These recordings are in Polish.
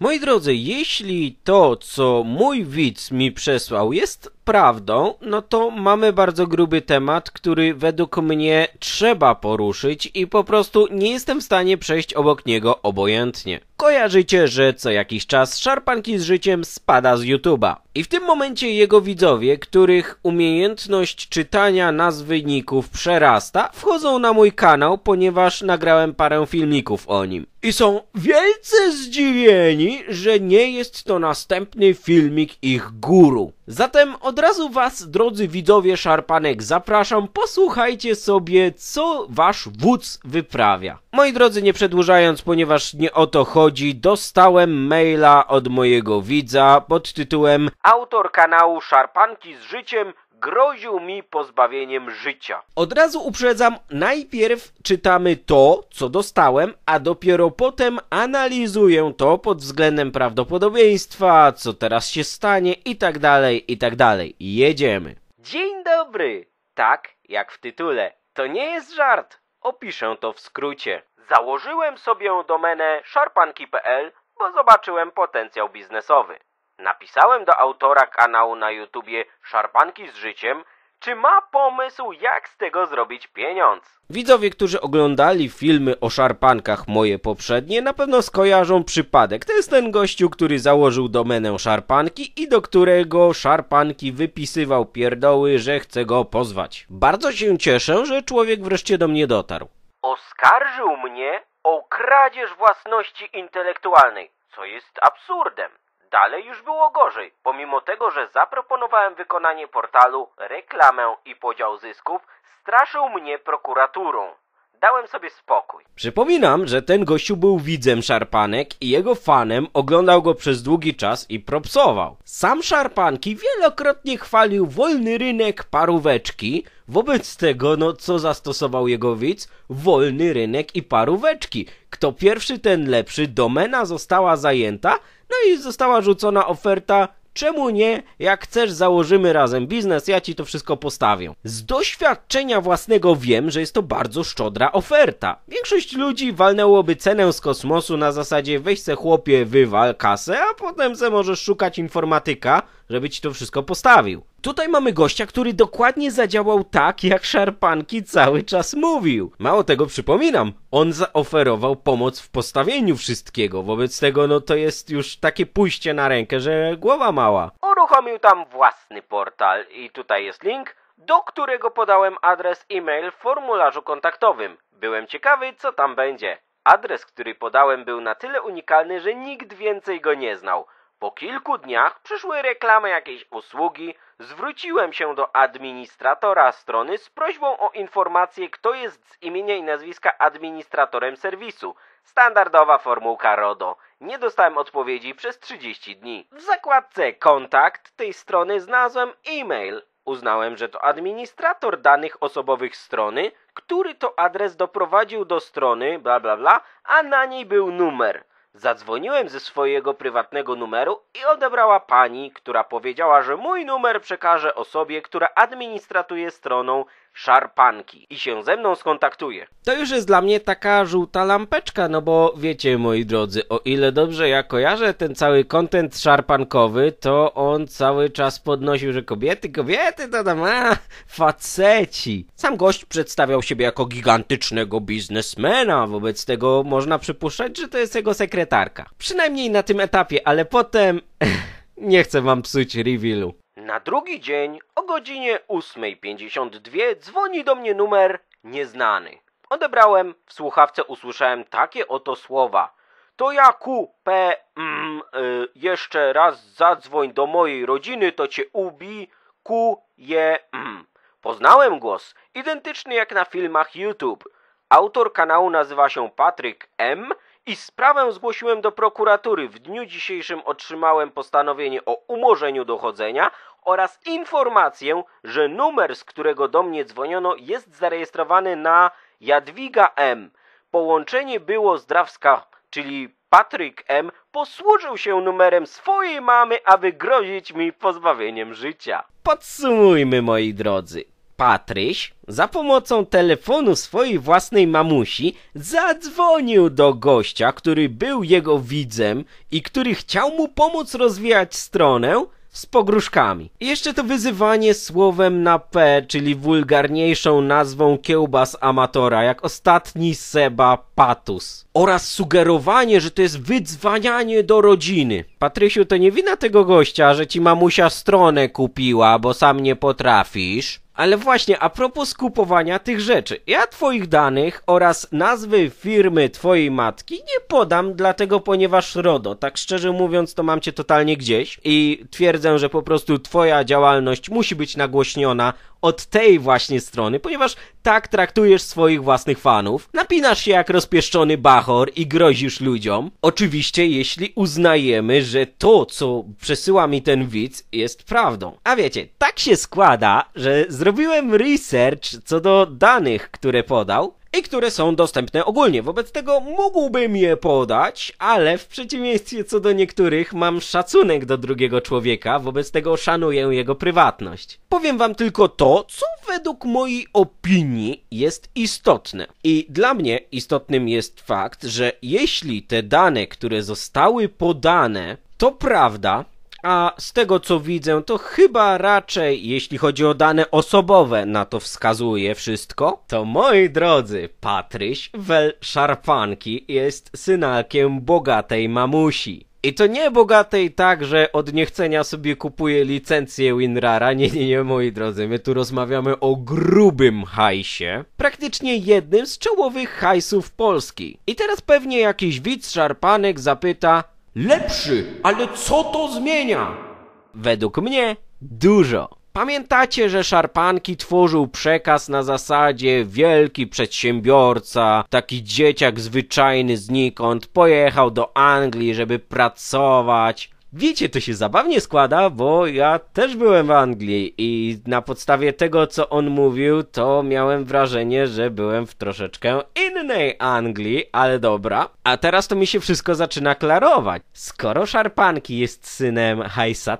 Moi drodzy, jeśli to, co mój widz mi przesłał, jest prawdą, no to mamy bardzo gruby temat, który według mnie trzeba poruszyć i po prostu nie jestem w stanie przejść obok niego obojętnie. Kojarzycie, że co jakiś czas szarpanki z życiem spada z YouTube'a. I w tym momencie jego widzowie, których umiejętność czytania nazw wyników przerasta, wchodzą na mój kanał, ponieważ nagrałem parę filmików o nim. I są wielce zdziwieni, że nie jest to następny filmik ich guru. Zatem od razu was, drodzy widzowie szarpanek, zapraszam, posłuchajcie sobie, co wasz wódz wyprawia. Moi drodzy, nie przedłużając, ponieważ nie o to chodzi, dostałem maila od mojego widza pod tytułem Autor kanału Szarpanki z życiem groził mi pozbawieniem życia. Od razu uprzedzam, najpierw czytamy to, co dostałem, a dopiero potem analizuję to pod względem prawdopodobieństwa, co teraz się stanie i tak dalej, i tak dalej. Jedziemy. Dzień dobry. Tak, jak w tytule. To nie jest żart. Opiszę to w skrócie. Założyłem sobie domenę szarpanki.pl, bo zobaczyłem potencjał biznesowy. Napisałem do autora kanału na YouTubie Szarpanki z życiem, czy ma pomysł, jak z tego zrobić pieniądz. Widzowie, którzy oglądali filmy o szarpankach moje poprzednie, na pewno skojarzą przypadek. To jest ten gościu, który założył domenę szarpanki i do którego szarpanki wypisywał pierdoły, że chce go pozwać. Bardzo się cieszę, że człowiek wreszcie do mnie dotarł. Oskarżył mnie o kradzież własności intelektualnej, co jest absurdem. Dalej już było gorzej. Pomimo tego, że zaproponowałem wykonanie portalu, reklamę i podział zysków, straszył mnie prokuraturą. Dałem sobie spokój. Przypominam, że ten gościu był widzem Szarpanek i jego fanem oglądał go przez długi czas i propsował. Sam Szarpanki wielokrotnie chwalił wolny rynek paróweczki, wobec tego, no co zastosował jego widz? Wolny rynek i paróweczki. Kto pierwszy, ten lepszy. Domena została zajęta, no i została rzucona oferta czemu nie, jak chcesz założymy razem biznes, ja ci to wszystko postawię. Z doświadczenia własnego wiem, że jest to bardzo szczodra oferta. Większość ludzi walnęłoby cenę z kosmosu na zasadzie weź se chłopie, wywal kasę, a potem se możesz szukać informatyka, żeby ci to wszystko postawił. Tutaj mamy gościa, który dokładnie zadziałał tak, jak Szarpanki cały czas mówił. Mało tego przypominam, on zaoferował pomoc w postawieniu wszystkiego, wobec tego no to jest już takie pójście na rękę, że głowa mała. Uruchomił tam własny portal i tutaj jest link, do którego podałem adres e-mail w formularzu kontaktowym. Byłem ciekawy, co tam będzie. Adres, który podałem był na tyle unikalny, że nikt więcej go nie znał. Po kilku dniach przyszły reklamy jakiejś usługi. Zwróciłem się do administratora strony z prośbą o informację, kto jest z imienia i nazwiska administratorem serwisu. Standardowa formułka RODO. Nie dostałem odpowiedzi przez 30 dni. W zakładce kontakt tej strony znalazłem e-mail. Uznałem, że to administrator danych osobowych strony, który to adres doprowadził do strony, bla bla bla, a na niej był numer. Zadzwoniłem ze swojego prywatnego numeru i odebrała pani, która powiedziała, że mój numer przekaże osobie, która administratuje stroną szarpanki i się ze mną skontaktuje. To już jest dla mnie taka żółta lampeczka, no bo wiecie moi drodzy, o ile dobrze ja kojarzę ten cały kontent szarpankowy, to on cały czas podnosił, że kobiety, kobiety to tam, a, faceci. Sam gość przedstawiał siebie jako gigantycznego biznesmena, wobec tego można przypuszczać, że to jest jego sekret sekretarka. Przynajmniej na tym etapie, ale potem... nie chcę wam psuć revealu. Na drugi dzień o godzinie 8.52 dzwoni do mnie numer nieznany. Odebrałem, w słuchawce usłyszałem takie oto słowa. To ja ku p mm, y, jeszcze raz zadzwoń do mojej rodziny, to cię ubi ku je mm. Poznałem głos, identyczny jak na filmach YouTube. Autor kanału nazywa się Patryk M i sprawę zgłosiłem do prokuratury. W dniu dzisiejszym otrzymałem postanowienie o umorzeniu dochodzenia oraz informację, że numer, z którego do mnie dzwoniono, jest zarejestrowany na Jadwiga M. Połączenie było z Drawska, czyli Patryk M. posłużył się numerem swojej mamy, aby grozić mi pozbawieniem życia. Podsumujmy, moi drodzy. Patryś za pomocą telefonu swojej własnej mamusi zadzwonił do gościa, który był jego widzem i który chciał mu pomóc rozwijać stronę z pogróżkami. I jeszcze to wyzywanie słowem na P, czyli wulgarniejszą nazwą kiełbas amatora, jak ostatni Seba Patus. Oraz sugerowanie, że to jest wydzwanianie do rodziny. Patrysiu, to nie wina tego gościa, że ci mamusia stronę kupiła, bo sam nie potrafisz. Ale właśnie, a propos kupowania tych rzeczy. Ja twoich danych oraz nazwy firmy twojej matki nie podam, dlatego ponieważ RODO, tak szczerze mówiąc, to mam cię totalnie gdzieś i twierdzę, że po prostu twoja działalność musi być nagłośniona od tej właśnie strony, ponieważ tak traktujesz swoich własnych fanów. Napinasz się jak rozpieszczony bachor i grozisz ludziom. Oczywiście, jeśli uznajemy, że to, co przesyła mi ten widz, jest prawdą. A wiecie, tak się składa, że zrobiłem research co do danych, które podał i które są dostępne ogólnie. Wobec tego mógłbym je podać, ale w przeciwieństwie co do niektórych mam szacunek do drugiego człowieka, wobec tego szanuję jego prywatność. Powiem wam tylko to, co według mojej opinii jest istotne. I dla mnie istotnym jest fakt, że jeśli te dane, które zostały podane, to prawda, a z tego co widzę, to chyba raczej, jeśli chodzi o dane osobowe, na to wskazuje wszystko. To moi drodzy, Patryś Wel Szarpanki jest synakiem bogatej mamusi. I to nie bogatej tak, że od niechcenia sobie kupuje licencję WinRara. Nie, nie, nie, moi drodzy, my tu rozmawiamy o grubym hajsie. Praktycznie jednym z czołowych hajsów Polski. I teraz pewnie jakiś widz szarpanek zapyta, lepszy, ale co to zmienia? Według mnie dużo. Pamiętacie, że Szarpanki tworzył przekaz na zasadzie wielki przedsiębiorca, taki dzieciak zwyczajny znikąd pojechał do Anglii, żeby pracować, Wiecie, to się zabawnie składa, bo ja też byłem w Anglii i na podstawie tego, co on mówił, to miałem wrażenie, że byłem w troszeczkę innej Anglii, ale dobra. A teraz to mi się wszystko zaczyna klarować. Skoro Szarpanki jest synem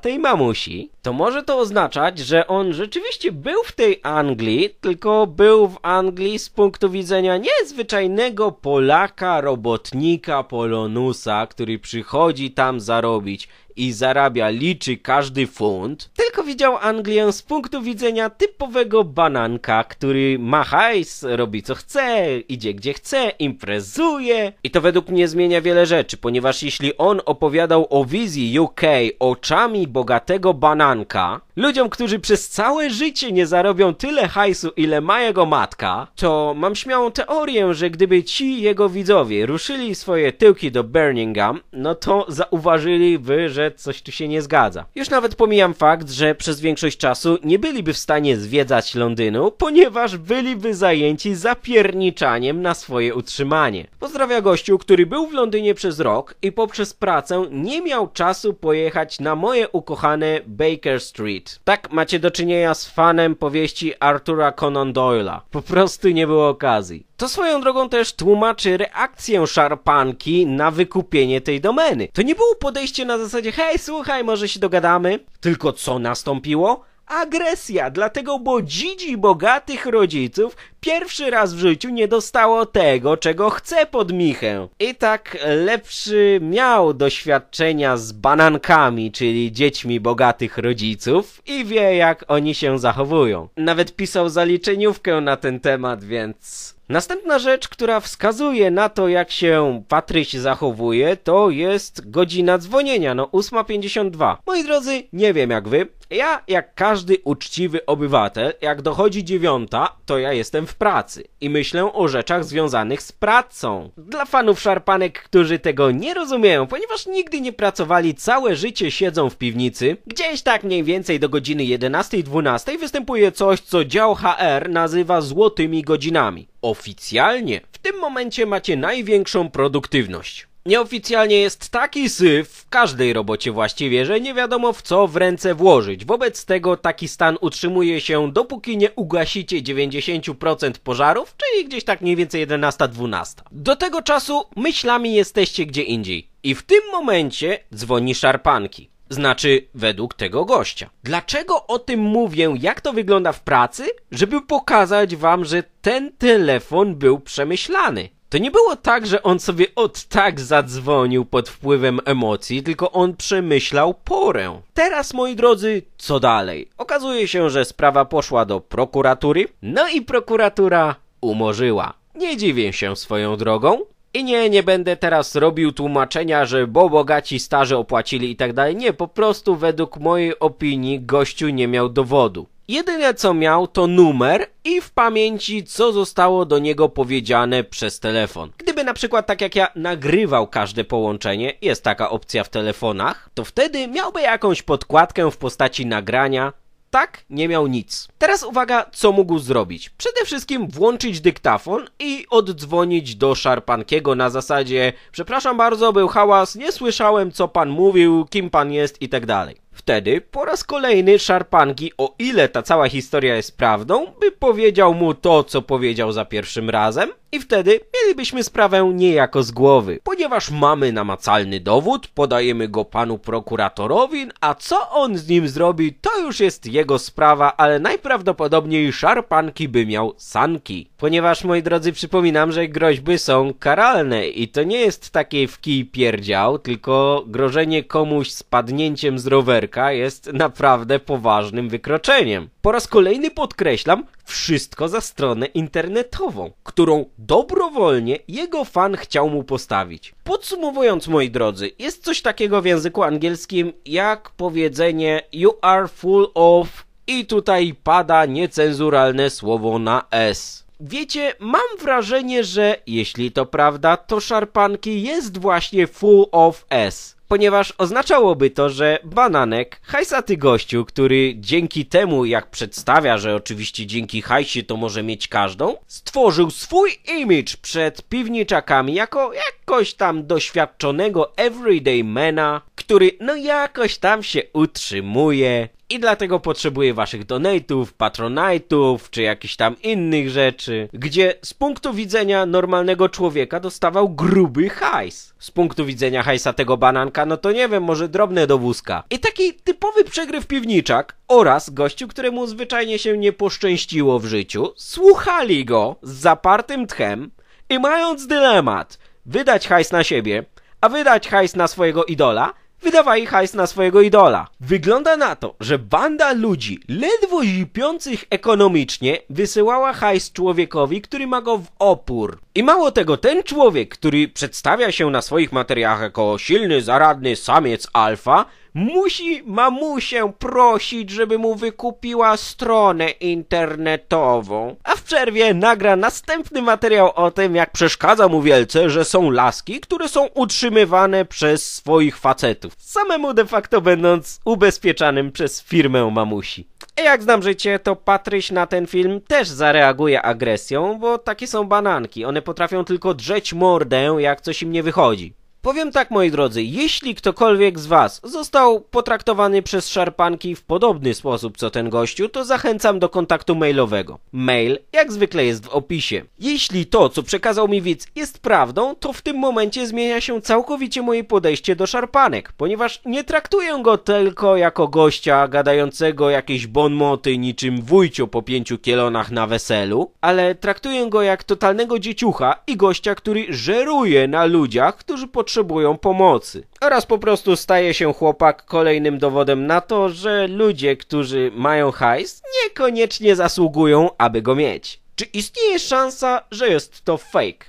tej mamusi, to może to oznaczać, że on rzeczywiście był w tej Anglii, tylko był w Anglii z punktu widzenia niezwyczajnego Polaka, robotnika, polonusa, który przychodzi tam zarobić i zarabia, liczy każdy funt, tylko widział Anglię z punktu widzenia typowego bananka, który ma hajs, robi co chce, idzie gdzie chce, imprezuje. I to według mnie zmienia wiele rzeczy, ponieważ jeśli on opowiadał o wizji UK oczami bogatego bananka, ludziom, którzy przez całe życie nie zarobią tyle hajsu, ile ma jego matka, to mam śmiałą teorię, że gdyby ci jego widzowie ruszyli swoje tyłki do Birmingham, no to zauważyliby, że coś tu się nie zgadza. Już nawet pomijam fakt, że przez większość czasu nie byliby w stanie zwiedzać Londynu, ponieważ byliby zajęci zapierniczaniem na swoje utrzymanie. Pozdrawia gościu, który był w Londynie przez rok i poprzez pracę nie miał czasu pojechać na moje ukochane Baker Street. Tak macie do czynienia z fanem powieści Artura Conan Doyle'a. Po prostu nie było okazji. To swoją drogą też tłumaczy reakcję szarpanki na wykupienie tej domeny. To nie było podejście na zasadzie, hej, słuchaj, może się dogadamy. Tylko co nastąpiło? agresja, dlatego bo dzidzi bogatych rodziców pierwszy raz w życiu nie dostało tego, czego chce pod Michę. I tak lepszy miał doświadczenia z banankami, czyli dziećmi bogatych rodziców i wie jak oni się zachowują. Nawet pisał zaliczeniówkę na ten temat, więc Następna rzecz, która wskazuje na to, jak się Patryś zachowuje, to jest godzina dzwonienia, no 8.52. Moi drodzy, nie wiem jak wy, ja, jak każdy uczciwy obywatel, jak dochodzi dziewiąta, to ja jestem w pracy i myślę o rzeczach związanych z pracą. Dla fanów szarpanek, którzy tego nie rozumieją, ponieważ nigdy nie pracowali, całe życie siedzą w piwnicy, gdzieś tak mniej więcej do godziny 11.12 występuje coś, co dział HR nazywa złotymi godzinami. Oficjalnie w tym momencie macie największą produktywność. Nieoficjalnie jest taki syf w każdej robocie właściwie, że nie wiadomo w co w ręce włożyć. Wobec tego taki stan utrzymuje się dopóki nie ugasicie 90% pożarów, czyli gdzieś tak mniej więcej 11-12. Do tego czasu myślami jesteście gdzie indziej. I w tym momencie dzwoni szarpanki znaczy według tego gościa. Dlaczego o tym mówię, jak to wygląda w pracy? Żeby pokazać wam, że ten telefon był przemyślany. To nie było tak, że on sobie od tak zadzwonił pod wpływem emocji, tylko on przemyślał porę. Teraz, moi drodzy, co dalej? Okazuje się, że sprawa poszła do prokuratury, no i prokuratura umorzyła. Nie dziwię się swoją drogą, i nie, nie będę teraz robił tłumaczenia, że bo bogaci starzy opłacili i tak dalej. Nie, po prostu według mojej opinii gościu nie miał dowodu. Jedyne co miał to numer i w pamięci co zostało do niego powiedziane przez telefon. Gdyby na przykład tak jak ja nagrywał każde połączenie, jest taka opcja w telefonach, to wtedy miałby jakąś podkładkę w postaci nagrania, tak, nie miał nic. Teraz uwaga, co mógł zrobić. Przede wszystkim włączyć dyktafon i oddzwonić do Szarpankiego na zasadzie przepraszam bardzo, był hałas, nie słyszałem co pan mówił, kim pan jest i tak dalej. Wtedy po raz kolejny Szarpanki, o ile ta cała historia jest prawdą, by powiedział mu to, co powiedział za pierwszym razem, i wtedy mielibyśmy sprawę niejako z głowy. Ponieważ mamy namacalny dowód, podajemy go panu prokuratorowi, a co on z nim zrobi, to już jest jego sprawa, ale najprawdopodobniej szarpanki by miał sanki. Ponieważ, moi drodzy, przypominam, że groźby są karalne i to nie jest takie w kij pierdział, tylko grożenie komuś spadnięciem z rowerka jest naprawdę poważnym wykroczeniem. Po raz kolejny podkreślam, wszystko za stronę internetową, którą dobrowolnie jego fan chciał mu postawić. Podsumowując, moi drodzy, jest coś takiego w języku angielskim jak powiedzenie You are full of... I tutaj pada niecenzuralne słowo na S. Wiecie, mam wrażenie, że jeśli to prawda, to szarpanki jest właśnie full of S ponieważ oznaczałoby to, że bananek, hajsaty gościu, który dzięki temu, jak przedstawia, że oczywiście dzięki hajsie to może mieć każdą, stworzył swój image przed piwniczakami jako jak jakoś tam doświadczonego everyday mena, który no jakoś tam się utrzymuje i dlatego potrzebuje waszych donatów, patronajtów, czy jakichś tam innych rzeczy, gdzie z punktu widzenia normalnego człowieka dostawał gruby hajs. Z punktu widzenia hajsa tego bananka, no to nie wiem, może drobne do wózka. I taki typowy przegryw piwniczak oraz gościu, któremu zwyczajnie się nie poszczęściło w życiu, słuchali go z zapartym tchem i mając dylemat, wydać hajs na siebie, a wydać hajs na swojego idola, wydawali hajs na swojego idola. Wygląda na to, że banda ludzi ledwo zipiących ekonomicznie wysyłała hajs człowiekowi, który ma go w opór. I mało tego, ten człowiek, który przedstawia się na swoich materiałach jako silny, zaradny samiec alfa, musi mamusię prosić, żeby mu wykupiła stronę internetową, a w przerwie nagra następny materiał o tym, jak przeszkadza mu wielce, że są laski, które są utrzymywane przez swoich facetów, samemu de facto będąc ubezpieczanym przez firmę mamusi. I jak znam życie, to Patryś na ten film też zareaguje agresją, bo takie są bananki. One potrafią tylko drzeć mordę, jak coś im nie wychodzi. Powiem tak, moi drodzy, jeśli ktokolwiek z Was został potraktowany przez szarpanki w podobny sposób co ten gościu, to zachęcam do kontaktu mailowego. Mail, jak zwykle, jest w opisie. Jeśli to, co przekazał mi widz, jest prawdą, to w tym momencie zmienia się całkowicie moje podejście do szarpanek, ponieważ nie traktuję go tylko jako gościa gadającego jakieś bonmoty niczym wujcio po pięciu kielonach na weselu, ale traktuję go jak totalnego dzieciucha i gościa, który żeruje na ludziach, którzy po potrzebują pomocy. Oraz po prostu staje się chłopak kolejnym dowodem na to, że ludzie, którzy mają hajs, niekoniecznie zasługują, aby go mieć. Czy istnieje szansa, że jest to fake?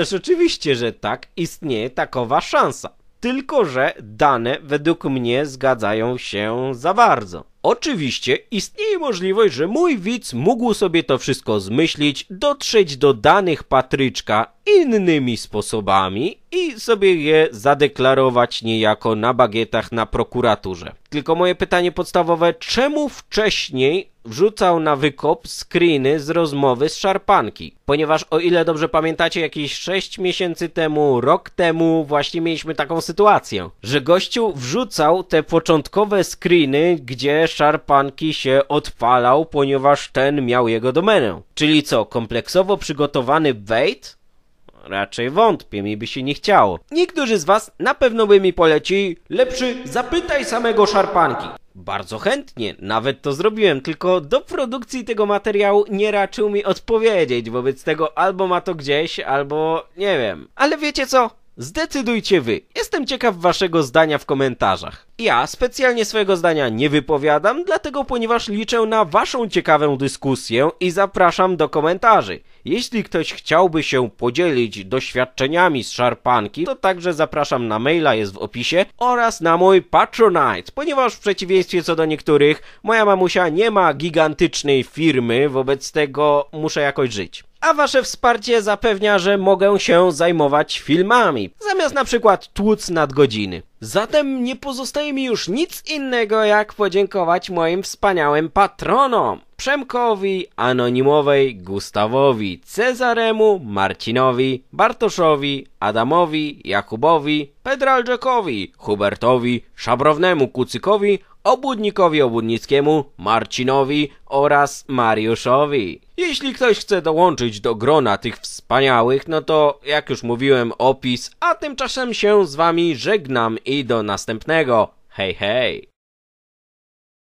Rzeczywiście, że tak, istnieje takowa szansa. Tylko, że dane według mnie zgadzają się za bardzo. Oczywiście istnieje możliwość, że mój widz mógł sobie to wszystko zmyślić, dotrzeć do danych patryczka innymi sposobami i sobie je zadeklarować niejako na bagietach na prokuraturze. Tylko moje pytanie podstawowe, czemu wcześniej wrzucał na wykop screeny z rozmowy z szarpanki? Ponieważ o ile dobrze pamiętacie, jakieś 6 miesięcy temu, rok temu właśnie mieliśmy taką sytuację, że gościu wrzucał te początkowe screeny, gdzie szarpanki się odpalał, ponieważ ten miał jego domenę. Czyli co, kompleksowo przygotowany bait? Raczej wątpię, mi by się nie chciało. Niektórzy z was na pewno by mi polecili, lepszy zapytaj samego szarpanki. Bardzo chętnie, nawet to zrobiłem, tylko do produkcji tego materiału nie raczył mi odpowiedzieć, wobec tego albo ma to gdzieś, albo nie wiem. Ale wiecie co? Zdecydujcie wy. Jestem ciekaw waszego zdania w komentarzach. Ja specjalnie swojego zdania nie wypowiadam, dlatego ponieważ liczę na waszą ciekawą dyskusję i zapraszam do komentarzy. Jeśli ktoś chciałby się podzielić doświadczeniami z szarpanki, to także zapraszam na maila, jest w opisie, oraz na mój Patronite, ponieważ w przeciwieństwie co do niektórych, moja mamusia nie ma gigantycznej firmy, wobec tego muszę jakoś żyć a wasze wsparcie zapewnia, że mogę się zajmować filmami, zamiast na przykład tłuc nadgodziny. Zatem nie pozostaje mi już nic innego jak podziękować moim wspaniałym patronom. Przemkowi, Anonimowej, Gustawowi, Cezaremu, Marcinowi, Bartoszowi, Adamowi, Jakubowi, Pedralczekowi, Hubertowi, Szabrownemu Kucykowi Obudnikowi, Obudnickiemu, Marcinowi oraz Mariuszowi. Jeśli ktoś chce dołączyć do grona tych wspaniałych, no to jak już mówiłem opis, a tymczasem się z wami żegnam i do następnego. Hej hej!